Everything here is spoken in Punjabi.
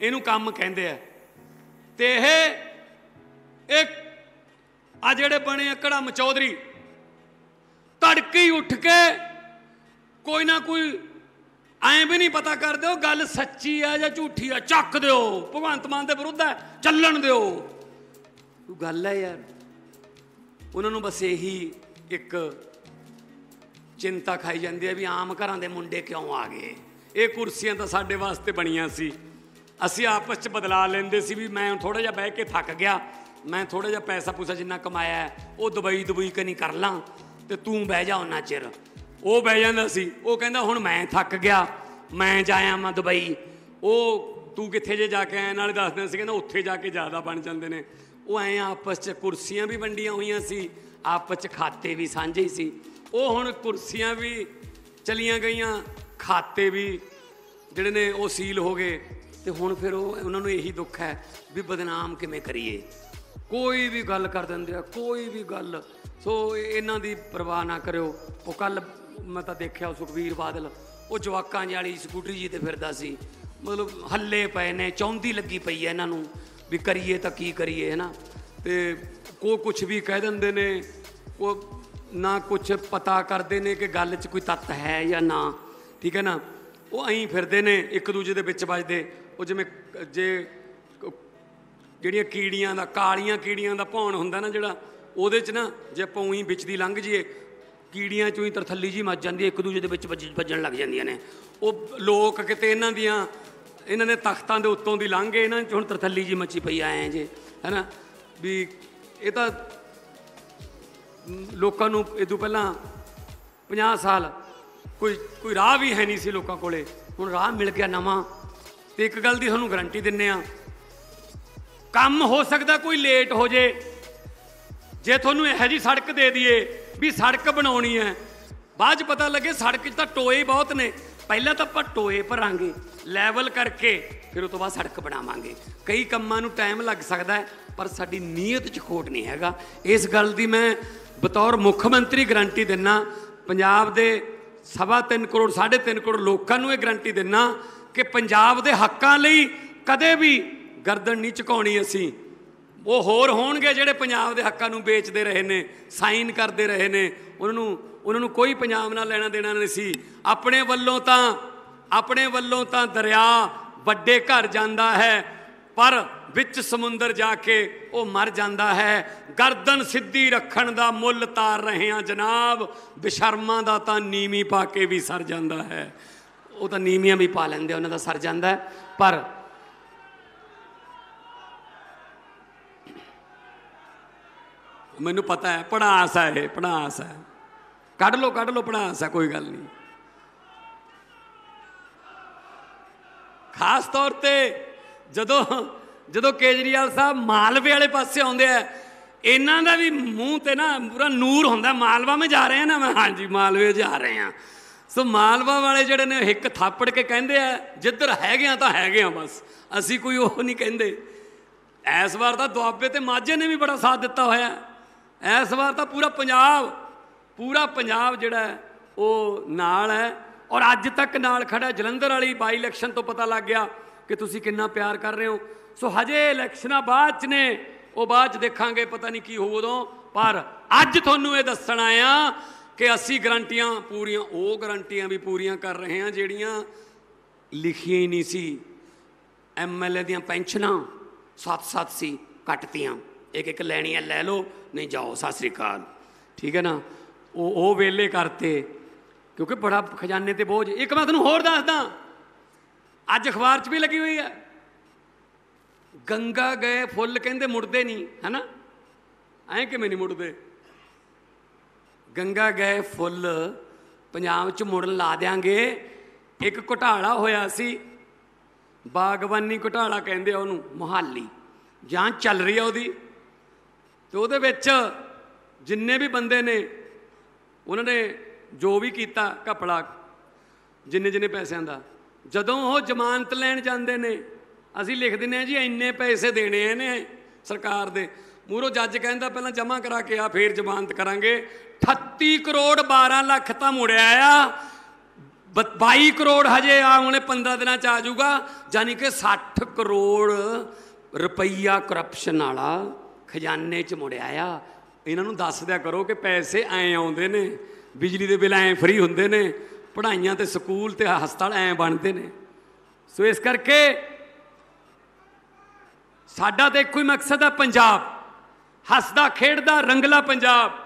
ਇਹਨੂੰ ਕੰਮ ਕਹਿੰਦੇ ਆ ਤੇ ਇਹ ਇੱਕ ਆ ਜਿਹੜੇ ਬਣੇ ਆ ਕੜਾ ਮਚੌਧਰੀ ਤੜਕੀ ਉੱਠ ਕੇ ਕੋਈ ਨਾ ਕੋਈ ਐਂ ਵੀ ਨਹੀਂ ਪਤਾ ਕਰਦੇ ਉਹ ਗੱਲ ਸੱਚੀ ਆ ਜਾਂ ਝੂਠੀ ਆ ਚੱਕ ਦਿਓ ਭਗਵੰਤ ਮਾਨ ਦੇ ਵਿਰੁੱਧ ਹੈ ਚੱਲਣ ਦਿਓ ਉਹ ਗੱਲ ਹੈ ਯਾਰ ਉਹਨਾਂ ਨੂੰ ਬਸ ਇਹੀ ਇੱਕ ਚਿੰਤਾ ਖਾਈ ਜਾਂਦੀ ਹੈ ਵੀ ਆਮ ਘਰਾਂ ਦੇ ਮੁੰਡੇ ਕਿਉਂ ਆ ਗਏ ਇਹ ਕੁਰਸੀਆਂ ਤਾਂ ਸਾਡੇ ਵਾਸਤੇ ਬਣੀਆਂ ਸੀ ਅਸੀਂ ਆਪਸ ਚ ਬਦਲਾ ਲੈਂਦੇ ਸੀ ਵੀ ਮੈਂ ਥੋੜਾ ਜਿਹਾ ਬਹਿ ਕੇ ਥੱਕ ਗਿਆ ਮੈਂ ਥੋੜਾ ਜਿਹਾ ਪੈਸਾ ਪੂਸਾ ਜਿੰਨਾ ਕਮਾਇਆ ਉਹ ਦੁਬਈ ਦੁਬਈ ਕਨੀ ਕਰ ਲਾਂ ਤੇ ਤੂੰ ਬਹਿ ਜਾ ਉਹਨਾਂ ਚਿਰ ਉਹ ਬਹਿ ਜਾਂਦਾ ਸੀ ਉਹ ਕਹਿੰਦਾ ਹੁਣ ਮੈਂ ਥੱਕ ਗਿਆ ਮੈਂ ਜਾਇਆ ਮੈਂ ਦੁਬਈ ਉਹ ਤੂੰ ਕਿੱਥੇ ਜੇ ਜਾ ਕੇ ਆਇਆ ਨਾਲ ਦੱਸਦੇ ਸੀ ਕਹਿੰਦਾ ਉੱਥੇ ਜਾ ਕੇ ਜ਼ਿਆਦਾ ਬਣ ਜਾਂਦੇ ਨੇ ਉਹ ਐ ਆਪਸ ਚ ਕੁਰਸੀਆਂ ਵੀ ਵੰਡੀਆਂ ਹੋਈਆਂ ਸੀ ਆਪਸ ਚ ਖਾਤੇ ਵੀ ਸਾਂਝੇ ਸੀ ਉਹ ਹੁਣ ਕੁਰਸੀਆਂ ਵੀ ਚਲੀਆਂ ਗਈਆਂ ਖਾਤੇ ਵੀ ਜਿਹੜੇ ਨੇ ਉਹ ਸੀਲ ਹੋ ਗਏ ਤੇ ਹੁਣ ਫਿਰ ਉਹ ਉਹਨਾਂ ਨੂੰ ਇਹੀ ਦੁੱਖ ਹੈ ਵੀ ਬਦਨਾਮ ਕਿਵੇਂ ਕਰੀਏ ਕੋਈ ਵੀ ਗੱਲ ਕਰ ਦਿੰਦੇ ਆ ਕੋਈ ਵੀ ਗੱਲ ਸੋ ਇਹਨਾਂ ਦੀ ਪਰਵਾਹ ਨਾ ਕਰਿਓ ਉਹ ਕੱਲ ਮੈਂ ਤਾਂ ਦੇਖਿਆ ਸੁਖਵੀਰ ਬਾਦਲ ਉਹ ਜਵਾਕਾਂ ਵਾਲੀ ਸਕੂਟਰੀ ਜੀ ਤੇ ਫਿਰਦਾ ਸੀ ਮਤਲਬ ਹੱਲੇ ਪਏ ਨੇ ਚੌਂਦੀ ਲੱਗੀ ਪਈ ਹੈ ਇਹਨਾਂ ਨੂੰ ਵੀ ਕਰੀਏ ਤਾਂ ਕੀ ਕਰੀਏ ਹੈਨਾ ਤੇ ਕੋ ਕੁਝ ਵੀ ਕਹਿ ਦਿੰਦੇ ਨੇ ਉਹ ਨਾ ਕੁਝ ਪਤਾ ਕਰਦੇ ਨੇ ਕਿ ਗੱਲ 'ਚ ਕੋਈ ਤੱਤ ਹੈ ਜਾਂ ਨਾ ਠੀਕ ਹੈ ਨਾ ਉਹ ਐਂ ਫਿਰਦੇ ਨੇ ਇੱਕ ਦੂਜੇ ਦੇ ਵਿੱਚ ਵੱਜਦੇ ਉਹ ਜਿਵੇਂ ਜੇ ਜਿਹੜੀਆਂ ਕੀੜੀਆਂ ਦਾ ਕਾਲੀਆਂ ਕੀੜੀਆਂ ਦਾ ਭੌਣ ਹੁੰਦਾ ਨਾ ਜਿਹੜਾ ਉਹਦੇ 'ਚ ਨਾ ਜੇ ਆਪਾਂ ਉਹੀ ਵਿੱਚ ਦੀ ਲੰਘ ਜੀਏ ਕੀੜੀਆਂ ਚੋਂ ਹੀ ਤਰਥੱਲੀ ਜੀ ਮੱਚ ਜਾਂਦੀ ਇੱਕ ਦੂਜੇ ਦੇ ਵਿੱਚ ਵੱਜਣ ਲੱਗ ਜਾਂਦੀਆਂ ਨੇ ਉਹ ਲੋਕ ਕਿਤੇ ਇਹਨਾਂ ਦੀਆਂ ਇਹਨਾਂ ਨੇ ਤਖਤਾਂ ਦੇ ਉੱਤੋਂ ਦੀ ਲੰਘੇ ਇਹਨਾਂ 'ਚ ਹੁਣ ਤਰਥੱਲੀ ਜੀ ਮੱਚੀ ਪਈ ਆਏ ਜੇ ਹੈਨਾ ਵੀ ਇਹ ਤਾਂ ਲੋਕਾਂ ਨੂੰ ਇਹ ਤੋਂ ਪਹਿਲਾਂ 50 ਸਾਲ ਕੋਈ ਕੋਈ ਰਾਹ ਵੀ ਹੈ ਨਹੀਂ ਸੀ ਲੋਕਾਂ ਕੋਲੇ ਹੁਣ ਰਾਹ ਮਿਲ ਗਿਆ ਨਵਾਂ ਤੇ ਇੱਕ ਗੱਲ ਦੀ ਤੁਹਾਨੂੰ ਗਾਰੰਟੀ ਦਿੰਨੇ ਆ ਕੰਮ ਹੋ ਸਕਦਾ ਕੋਈ ਲੇਟ ਹੋ ਜੇ ਜੇ ਤੁਹਾਨੂੰ ਇਹ ਜੀ ਸੜਕ ਦੇ ਦਈਏ ਵੀ ਸੜਕ ਬਣਾਉਣੀ ਹੈ ਬਾਅਦ ਚ ਪਤਾ ਲੱਗੇ ਸੜਕ 'ਚ ਤਾਂ ਟੋਏ ਬਹੁਤ ਨੇ ਪਹਿਲਾਂ ਤਾਂ ਆਪਾਂ ਟੋਏ ਭਰਾਂਗੇ ਲੈਵਲ ਕਰਕੇ ਫਿਰ ਉਸ ਤੋਂ ਬਾਅਦ ਸੜਕ ਬਣਾਵਾਂਗੇ ਕਈ ਕੰਮਾਂ ਨੂੰ ਟਾਈਮ ਲੱਗ ਸਕਦਾ ਹੈ ਪਰ ਸਾਡੀ ਨੀਅਤ 'ਚ ਖੋਟ ਨਹੀਂ ਹੈਗਾ ਇਸ ਗੱਲ ਦੀ ਮੈਂ ਬਤੌਰ ਮੁੱਖ ਮੰਤਰੀ ਗਰੰਟੀ ਦਿੰਨਾ ਪੰਜਾਬ ਦੇ ਸਵਾ 3 ਕਰੋੜ 3.5 ਕਰੋੜ ਲੋਕਾਂ ਨੂੰ ਇਹ ਗਰੰਟੀ ਦਿੰਨਾ ਕਿ ਪੰਜਾਬ ਦੇ ਹੱਕਾਂ ਲਈ ਕਦੇ ਵੀ ਗਰਦਨ ਨਹੀਂ ਝੁਕਾਉਣੀ ਅਸੀਂ ਉਹ ਹੋਰ ਹੋਣਗੇ ਜਿਹੜੇ ਪੰਜਾਬ ਦੇ ਹੱਕਾਂ ਨੂੰ ਵੇਚਦੇ ਰਹੇ ਨੇ ਸਾਈਨ ਕਰਦੇ ਰਹੇ ਨੇ ਉਹਨਾਂ ਨੂੰ ਉਹਨਾਂ ਨੂੰ ਕੋਈ ਪੰਜਾਬ ਨਾਲ ਲੈਣਾ ਦੇਣਾ ਨਹੀਂ ਸੀ ਆਪਣੇ ਵੱਲੋਂ ਤਾਂ ਆਪਣੇ ਵੱਲੋਂ ਤਾਂ ਦਰਿਆ ਵੱਡੇ ਘਰ ਜਾਂਦਾ ਹੈ ਪਰ ਵਿੱਚ ਸਮੁੰਦਰ ਜਾ ਕੇ ਉਹ ਮਰ ਜਾਂਦਾ ਹੈ ਗਰਦਨ ਸਿੱਧੀ ਰੱਖਣ ਦਾ ਮੁੱਲ ਤਾਰ ਰਹੇ ਆ ਜਨਾਬ ਬਿਸ਼ਰਮਾਂ ਦਾ ਤਾਂ ਨੀਵੀਂ ਪਾ ਕੇ ਵੀ ਸਰ ਜਾਂਦਾ ਹੈ ਉਹ ਤਾਂ ਨੀਮੀਆਂ ਵੀ ਪਾ ਲੈਂਦੇ ਉਹਨਾਂ ਦਾ ਸਰ ਜਾਂਦਾ ਪਰ ਮੈਨੂੰ ਪਤਾ ਹੈ ਪੜਾਸ ਹੈ ਇਹ ਪੜਾਸ ਹੈ ਕੱਢ ਲੋ ਕੱਢ ਲੋ ਪੜਾਸ ਹੈ ਕੋਈ ਗੱਲ ਨਹੀਂ ਖਾਸ ਤੌਰ ਤੇ ਜਦੋਂ ਜਦੋਂ ਕੇਜਰੀਵਾਲ ਸਾਹਿਬ ਮਾਲਵੇ ਵਾਲੇ ਪਾਸੇ ਆਉਂਦੇ ਆ ਇਹਨਾਂ ਦਾ ਵੀ ਮੂੰਹ ਤੇ ਨਾ ਪੂਰਾ ਨੂਰ ਹੁੰਦਾ ਮਾਲਵਾ ਮੇ ਜਾ ਰਹੇ ਆ ਨਾ ਮੈਂ ਹਾਂਜੀ ਮਾਲਵੇ ਜਾ ਰਹੇ ਆ ਸੋ ਮਾਲਵਾ ਵਾਲੇ ਜਿਹੜੇ ਨੇ ਇੱਕ ਥਾਪੜ ਕੇ ਕਹਿੰਦੇ ਆ ਜਿੱਧਰ ਹੈਗੇ ਤਾਂ ਹੈਗੇ ਆ ਬਸ ਅਸੀਂ ਕੋਈ ਉਹ ਨਹੀਂ ਕਹਿੰਦੇ ਐਸ ਵਾਰ ਤਾਂ ਦੁਆਬੇ ਤੇ ਮਾਝੇ ਨੇ ਵੀ ਬੜਾ ਸਾਥ ਦਿੱਤਾ ਹੋਇਆ ਐਸ ਵਾਰ ਤਾਂ ਪੂਰਾ ਪੰਜਾਬ ਪੂਰਾ ਪੰਜਾਬ ਜਿਹੜਾ ਉਹ ਨਾਲ ਹੈ ਔਰ ਅੱਜ ਤੱਕ ਨਾਲ ਖੜਾ ਜਲੰਧਰ ਵਾਲੀ ਬਾਈ ਇਲੈਕਸ਼ਨ ਤੋਂ ਪਤਾ ਲੱਗ ਗਿਆ ਕਿ ਤੁਸੀਂ ਕਿੰਨਾ ਪਿਆਰ ਕਰ ਰਹੇ ਹੋ ਸੋ ਹਜੇ ਇਲੈਕਸ਼ਨਾਂ ਬਾਅਦ ਚ ਨੇ ਉਹ ਬਾਅਦ ਚ ਦੇਖਾਂਗੇ ਪਤਾ ਨਹੀਂ ਕੀ ਹੋਊ ਉਦੋਂ ਪਰ ਅੱਜ ਤੁਹਾਨੂੰ ਇਹ ਦੱਸਣ ਆਇਆ ਕਿ ਅਸੀਂ ਗਰੰਟੀਆਂ ਪੂਰੀਆਂ ਉਹ ਗਰੰਟੀਆਂ ਵੀ ਪੂਰੀਆਂ ਕਰ ਰਹੇ ਹਾਂ ਜਿਹੜੀਆਂ ਲਿਖੀਆਂ ਹੀ ਨਹੀਂ ਸੀ ਐਮਐਲਏ ਦੀਆਂ ਪੈਨਸ਼ਨਾਂ 7-7 ਸੀ ਕੱਟਤੀਆਂ ਇੱਕ ਇੱਕ ਲੈਣੀ ਐ ਲੈ ਲਓ ਨਹੀਂ ਜਾਓ ਸਤਿ ਸ੍ਰੀ ਅਕਾਲ ਠੀਕ ਹੈ ਨਾ ਉਹ ਉਹ ਵੇਲੇ ਕਰਤੇ ਕਿਉਂਕਿ ਬੜਾ ਖਜ਼ਾਨੇ ਤੇ ਬੋਝ ਇੱਕ ਮੈਂ ਤੁਹਾਨੂੰ ਹੋਰ ਦੱਸਦਾ ਅੱਜ ਅਖਬਾਰ 'ਚ ਵੀ ਲੱਗੀ ਹੋਈ ਹੈ ਗੰਗਾ ਗਏ ਫੁੱਲ ਕਹਿੰਦੇ ਮੁੜਦੇ ਨਹੀਂ ਹੈਨਾ ਐਂ ਕਿਵੇਂ ਨਹੀਂ ਮੁੜਦੇ ਗੰਗਾ ਗਏ ਫੁੱਲ ਪੰਜਾਬ 'ਚ ਮੁੜਨ ਲਾ ਦਿਆਂਗੇ ਇੱਕ ਘਟਾਲਾ ਹੋਇਆ ਸੀ ਬਾਗਵਾਨੀ ਘਟਾਲਾ ਕਹਿੰਦੇ ਆ ਉਹਨੂੰ ਮੁਹਾਲੀ ਜਾਂ ਚੱਲ ਰਹੀ ਆ ਉਹਦੀ ਤੇ ਉਹਦੇ ਵਿੱਚ ਜਿੰਨੇ ਵੀ ਬੰਦੇ ਨੇ ਉਹਨਾਂ ਨੇ ਜੋ ਵੀ ਕੀਤਾ ਕਪੜਾ ਜਿੰਨੇ ਜਿੰਨੇ ਪੈਸਿਆਂ ਦਾ ਜਦੋਂ ਉਹ ਜ਼ਮਾਨਤ ਲੈਣ ਜਾਂਦੇ ਨੇ ਅਸੀਂ ਲਿਖ ਦਿੰਨੇ ਆ ਜੀ ਇੰਨੇ ਪੈਸੇ ਦੇਣੇ ਨੇ ਸਰਕਾਰ ਦੇ ਮੂਰੋ ਜੱਜ ਕਹਿੰਦਾ ਪਹਿਲਾਂ ਜਮਾ ਕਰਾ ਕੇ ਆ ਫੇਰ ਜ਼ਮਾਨਤ ਕਰਾਂਗੇ 38 ਕਰੋੜ 12 ਲੱਖ ਤਾਂ ਮੁੜਿਆ ਆ 22 ਕਰੋੜ ਹਜੇ ਆ ਹੁਣੇ 15 ਦਿਨਾਂ ਚ ਆ ਜਾਊਗਾ ਯਾਨੀ ਕਿ 60 ਕਰੋੜ ਰੁਪਈਆ ਕਰਪਸ਼ਨ ਵਾਲਾ ਖਜ਼ਾਨੇ ਚ ਮੁੜਿਆ ਆ ਇਹਨਾਂ ਨੂੰ ਦੱਸ ਦਿਆ ਕਰੋ ਕਿ ਪੈਸੇ ਐ ਆਉਂਦੇ ਨੇ ਬਿਜਲੀ ਦੇ ਬਿੱਲ ਐ ਫ੍ਰੀ ਹੁੰਦੇ ਨੇ ਪੜ੍ਹਾਈਆਂ ਤੇ ਸਕੂਲ ਤੇ ਹਸਪਤਾਲ ਐ ਬਣਦੇ ਨੇ ਸੋ ਇਸ ਕਰਕੇ ਸਾਡਾ ਤਾਂ ਇੱਕੋ ਹੀ ਮਕਸਦ ਆ ਪੰਜਾਬ ਹੱਸਦਾ ਖੇਡਦਾ ਰੰਗਲਾ ਪੰਜਾਬ